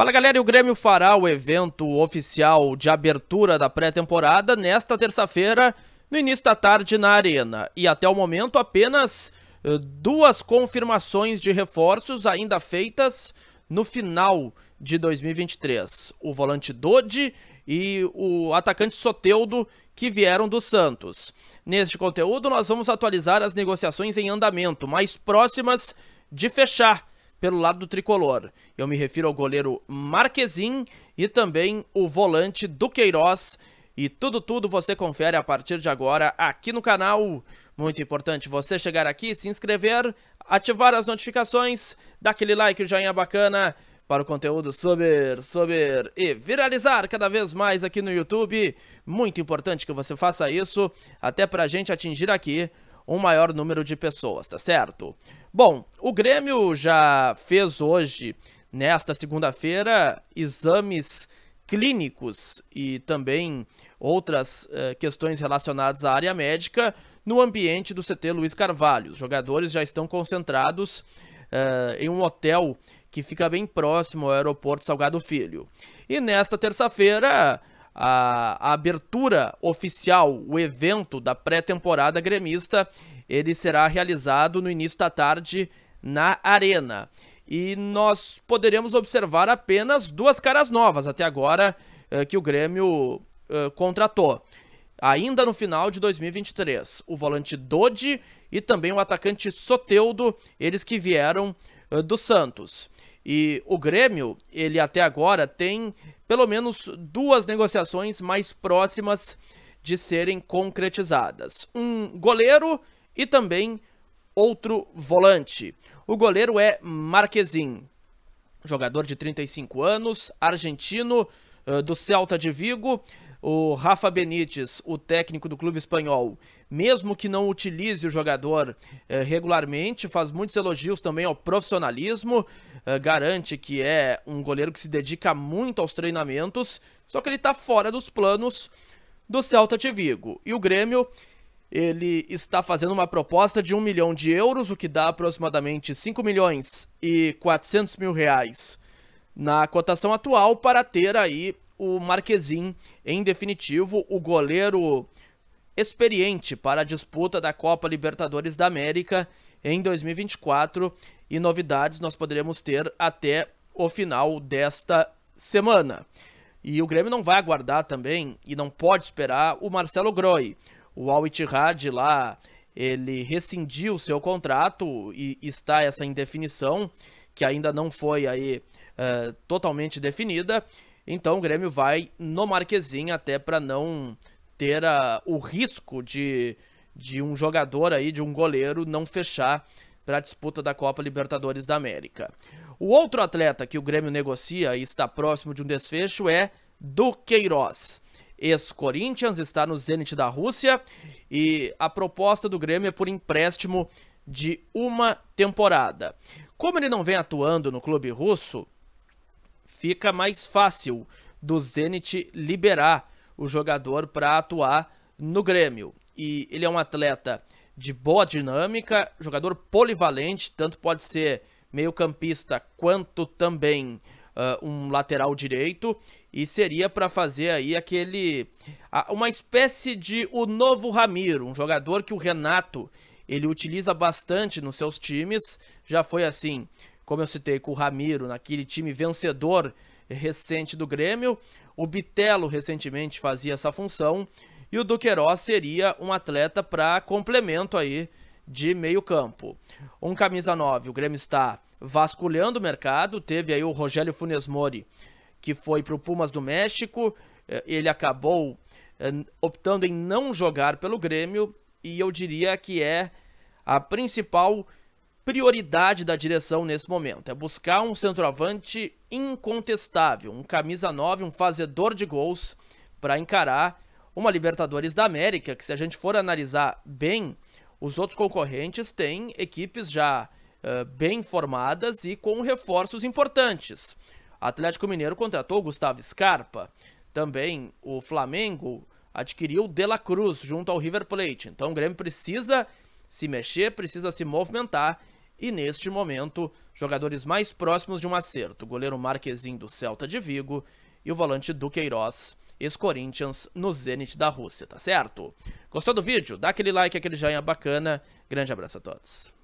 Fala galera, e o Grêmio fará o evento oficial de abertura da pré-temporada nesta terça-feira, no início da tarde na Arena. E até o momento, apenas eh, duas confirmações de reforços ainda feitas no final de 2023. O volante Dodi e o atacante Soteudo, que vieram do Santos. Neste conteúdo, nós vamos atualizar as negociações em andamento, mais próximas de fechar pelo lado do tricolor. Eu me refiro ao goleiro Marquezin e também o volante Duqueiroz. E tudo, tudo você confere a partir de agora aqui no canal. Muito importante você chegar aqui, se inscrever, ativar as notificações, dar aquele like, joinha bacana para o conteúdo subir, subir e viralizar cada vez mais aqui no YouTube. Muito importante que você faça isso, até para a gente atingir aqui um maior número de pessoas, tá certo? Bom, o Grêmio já fez hoje, nesta segunda-feira, exames clínicos e também outras uh, questões relacionadas à área médica no ambiente do CT Luiz Carvalho. Os jogadores já estão concentrados uh, em um hotel que fica bem próximo ao aeroporto Salgado Filho. E nesta terça-feira, a, a abertura oficial, o evento da pré-temporada gremista, ele será realizado no início da tarde na Arena. E nós poderemos observar apenas duas caras novas até agora eh, que o Grêmio eh, contratou. Ainda no final de 2023, o volante Dodi e também o atacante Soteudo, eles que vieram eh, do Santos. E o Grêmio, ele até agora tem pelo menos duas negociações mais próximas de serem concretizadas: um goleiro e também outro volante. O goleiro é Marquezin, jogador de 35 anos, argentino eh, do Celta de Vigo, o Rafa Benítez, o técnico do clube espanhol, mesmo que não utilize o jogador eh, regularmente, faz muitos elogios também ao profissionalismo, eh, garante que é um goleiro que se dedica muito aos treinamentos, só que ele está fora dos planos do Celta de Vigo. E o Grêmio, ele está fazendo uma proposta de 1 milhão de euros, o que dá aproximadamente 5 milhões e 400 mil reais na cotação atual para ter aí o Marquezin, em definitivo, o goleiro experiente para a disputa da Copa Libertadores da América em 2024 e novidades nós poderemos ter até o final desta semana. E o Grêmio não vai aguardar também e não pode esperar o Marcelo Groi. O Al Ittihad lá, ele rescindiu seu contrato e está essa indefinição que ainda não foi aí uh, totalmente definida então o Grêmio vai no Marquezinho até para não ter a, ah, o risco de, de um jogador aí, de um goleiro, não fechar para a disputa da Copa Libertadores da América. O outro atleta que o Grêmio negocia e está próximo de um desfecho é Duqueiroz. Ex-Corinthians está no Zenit da Rússia e a proposta do Grêmio é por empréstimo de uma temporada. Como ele não vem atuando no clube russo, fica mais fácil do Zenit liberar o jogador para atuar no Grêmio. E ele é um atleta de boa dinâmica, jogador polivalente, tanto pode ser meio-campista quanto também uh, um lateral direito, e seria para fazer aí aquele uh, uma espécie de o novo Ramiro, um jogador que o Renato ele utiliza bastante nos seus times, já foi assim como eu citei com o Ramiro, naquele time vencedor recente do Grêmio. O Bitelo recentemente fazia essa função e o Duqueiroz seria um atleta para complemento aí de meio campo. Um camisa 9, o Grêmio está vasculhando o mercado, teve aí o Rogério Funes Mori, que foi para o Pumas do México, eh, ele acabou eh, optando em não jogar pelo Grêmio, e eu diria que é a principal prioridade da direção nesse momento. É buscar um centroavante incontestável, um camisa 9, um fazedor de gols para encarar uma Libertadores da América, que se a gente for analisar bem, os outros concorrentes têm equipes já uh, bem formadas e com reforços importantes. Atlético Mineiro contratou Gustavo Scarpa, também o Flamengo adquiriu De La Cruz junto ao River Plate. Então o Grêmio precisa se mexer, precisa se movimentar e neste momento, jogadores mais próximos de um acerto, o goleiro Marquezinho do Celta de Vigo e o volante Duqueiroz, ex-Corinthians, no Zenit da Rússia, tá certo? Gostou do vídeo? Dá aquele like, aquele joinha bacana. Grande abraço a todos.